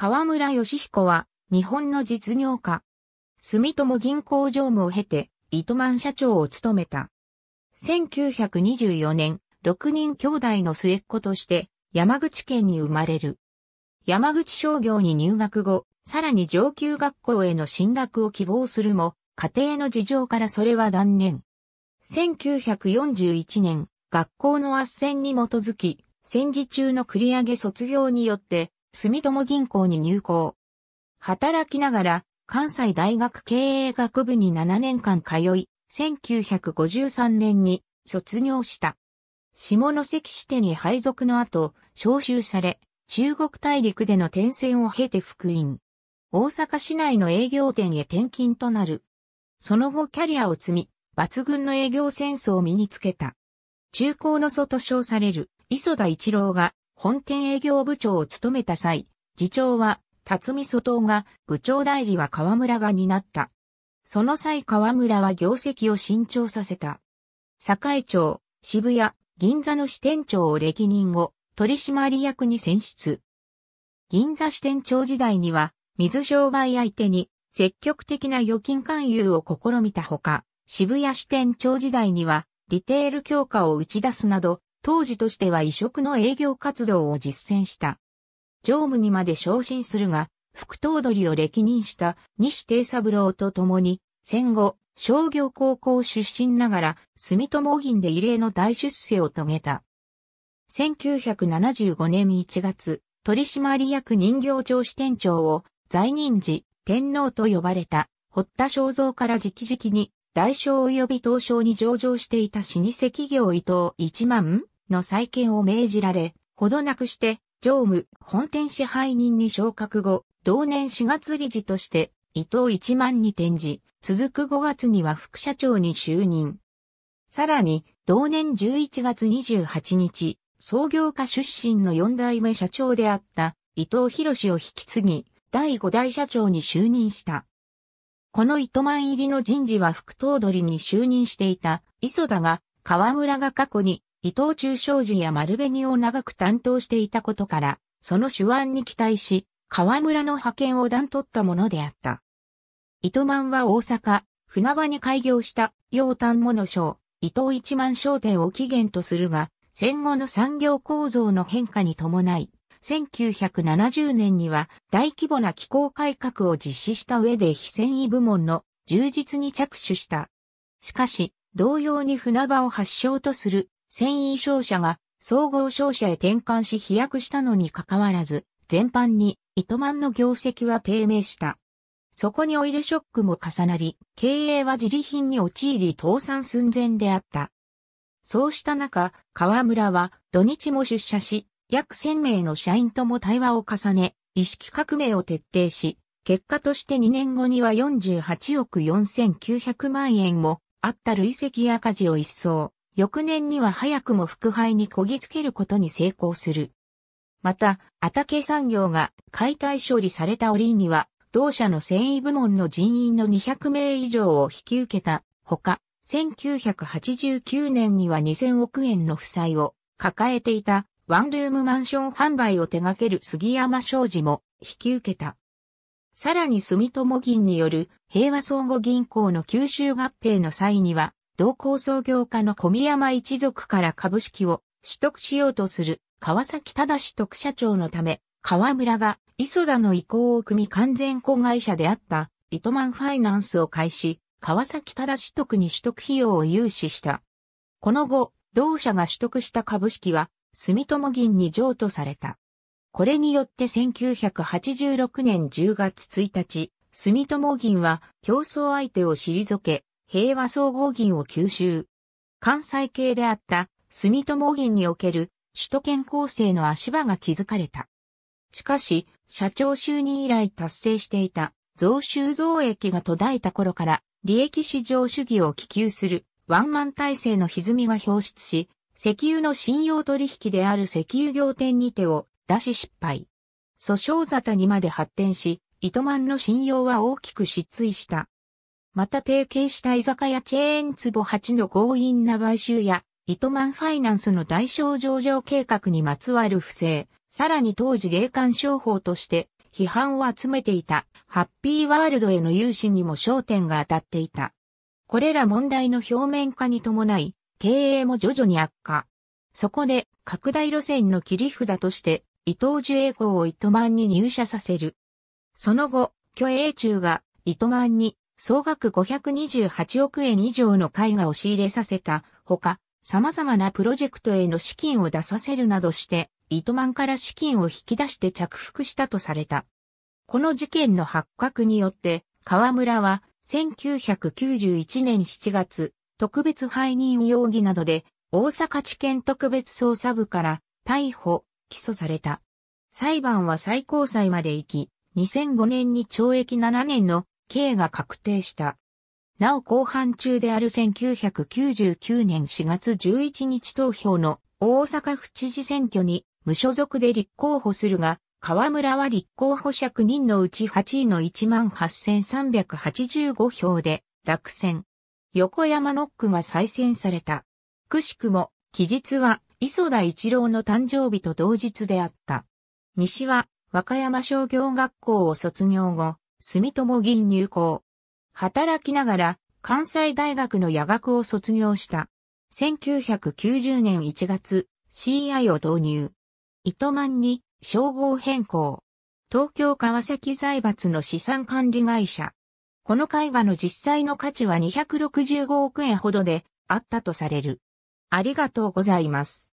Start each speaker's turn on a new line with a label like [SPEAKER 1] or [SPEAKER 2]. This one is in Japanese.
[SPEAKER 1] 河村義彦は、日本の実業家。住友銀行常務を経て、糸満社長を務めた。1924年、6人兄弟の末っ子として、山口県に生まれる。山口商業に入学後、さらに上級学校への進学を希望するも、家庭の事情からそれは断念。1941年、学校の斡旋に基づき、戦時中の繰り上げ卒業によって、住友銀行に入行。働きながら、関西大学経営学部に7年間通い、1953年に卒業した。下関支店に配属の後、招集され、中国大陸での転戦を経て復員。大阪市内の営業店へ転勤となる。その後キャリアを積み、抜群の営業センスを身につけた。中高の祖と称される磯田一郎が本店営業部長を務めた際、次長は辰巳外夫が部長代理は河村が担った。その際河村は業績を伸長させた。堺町、渋谷、銀座の支店長を歴任後、取締役に選出。銀座支店長時代には、水商売相手に積極的な預金勧誘を試みたほか、渋谷支店長時代には、リテール強化を打ち出すなど、当時としては異色の営業活動を実践した。常務にまで昇進するが、副頭取を歴任した西定三郎と共に、戦後、商業高校出身ながら、住友銀で異例の大出世を遂げた。1975年1月、取締役人形町支店長を在任時、天皇と呼ばれた、堀田正蔵から直々に、大正及び東証に上場していた老舗企業伊藤一万の再建を命じられ、ほどなくして、常務本店支配人に昇格後、同年4月理事として伊藤一万に転じ、続く5月には副社長に就任。さらに、同年11月28日、創業家出身の4代目社長であった伊藤博士を引き継ぎ、第5代社長に就任した。この糸満入りの人事は副頭取に就任していた磯田が、河村が過去に伊藤忠商事や丸紅を長く担当していたことから、その手腕に期待し、河村の派遣を断取ったものであった。糸満は大阪、船場に開業した、洋丹物商、伊藤一万商店を起源とするが、戦後の産業構造の変化に伴い、1970年には大規模な機構改革を実施した上で非繊維部門の充実に着手した。しかし、同様に船場を発祥とする繊維商社が総合商社へ転換し飛躍したのに関わらず、全般に糸満の業績は低迷した。そこにオイルショックも重なり、経営は自利品に陥り倒産寸前であった。そうした中、河村は土日も出社し、約1000名の社員とも対話を重ね、意識革命を徹底し、結果として2年後には48億4900万円もあった累積赤字を一掃。翌年には早くも副配にこぎつけることに成功する。また、アタケ産業が解体処理された折には、同社の繊維部門の人員の200名以上を引き受けたほか、1989年には2000億円の負債を抱えていたワンルームマンション販売を手掛ける杉山商事も引き受けた。さらに住友銀による平和相互銀行の吸収合併の際には同行創業家の小宮山一族から株式を取得しようとする川崎正特社長のため、河村が磯田の意向を組み完全子会社であった糸満ファイナンスを開始、川崎正特に取得費用を融資した。この後、同社が取得した株式は、住友銀に譲渡された。これによって1986年10月1日、住友銀は競争相手を退け、平和総合銀を吸収。関西系であった住友銀における首都圏構成の足場が築かれた。しかし、社長就任以来達成していた増収増益が途絶えた頃から利益市場主義を希求するワンマン体制の歪みが表出し、石油の信用取引である石油業店に手を出し失敗。訴訟沙汰にまで発展し、糸満の信用は大きく失墜した。また提携した居酒屋チェーン壺8の強引な買収や、糸満ファイナンスの代償上場計画にまつわる不正、さらに当時霊感商法として批判を集めていたハッピーワールドへの融資にも焦点が当たっていた。これら問題の表面化に伴い、経営も徐々に悪化。そこで、拡大路線の切り札として、伊藤樹栄光を糸満に入社させる。その後、虚栄中が糸満に総額528億円以上の絵画を仕入れさせたほか、様々なプロジェクトへの資金を出させるなどして、糸満から資金を引き出して着服したとされた。この事件の発覚によって、河村は1991年7月、特別背任容疑などで、大阪地検特別捜査部から逮捕、起訴された。裁判は最高裁まで行き、2005年に懲役7年の刑が確定した。なお後半中である1999年4月11日投票の大阪府知事選挙に無所属で立候補するが、河村は立候補者9人のうち8位の18,385票で落選。横山ノックが再選された。くしくも、期日は磯田一郎の誕生日と同日であった。西は和歌山商業学校を卒業後、住友銀入校。働きながら関西大学の夜学を卒業した。1990年1月、CI を導入。糸満に称号変更。東京川崎財閥の資産管理会社。この絵画の実際の価値は265億円ほどであったとされる。ありがとうございます。